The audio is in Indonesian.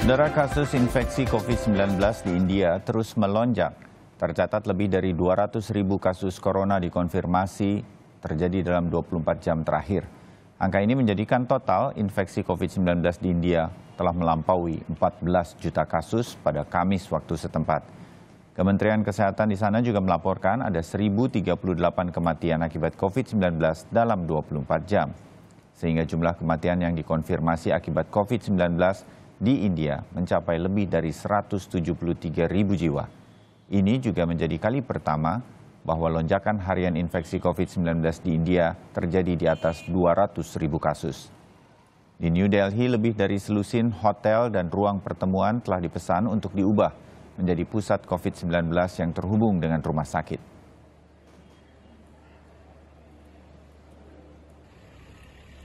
Saudara kasus infeksi COVID-19 di India terus melonjak. Tercatat lebih dari 200 ribu kasus corona dikonfirmasi terjadi dalam 24 jam terakhir. Angka ini menjadikan total infeksi COVID-19 di India telah melampaui 14 juta kasus pada Kamis waktu setempat. Kementerian Kesehatan di sana juga melaporkan ada 1.038 kematian akibat COVID-19 dalam 24 jam. Sehingga jumlah kematian yang dikonfirmasi akibat COVID-19 di India mencapai lebih dari 173 ribu jiwa. Ini juga menjadi kali pertama bahwa lonjakan harian infeksi COVID-19 di India terjadi di atas 200 ribu kasus. Di New Delhi, lebih dari selusin hotel dan ruang pertemuan telah dipesan untuk diubah menjadi pusat COVID-19 yang terhubung dengan rumah sakit.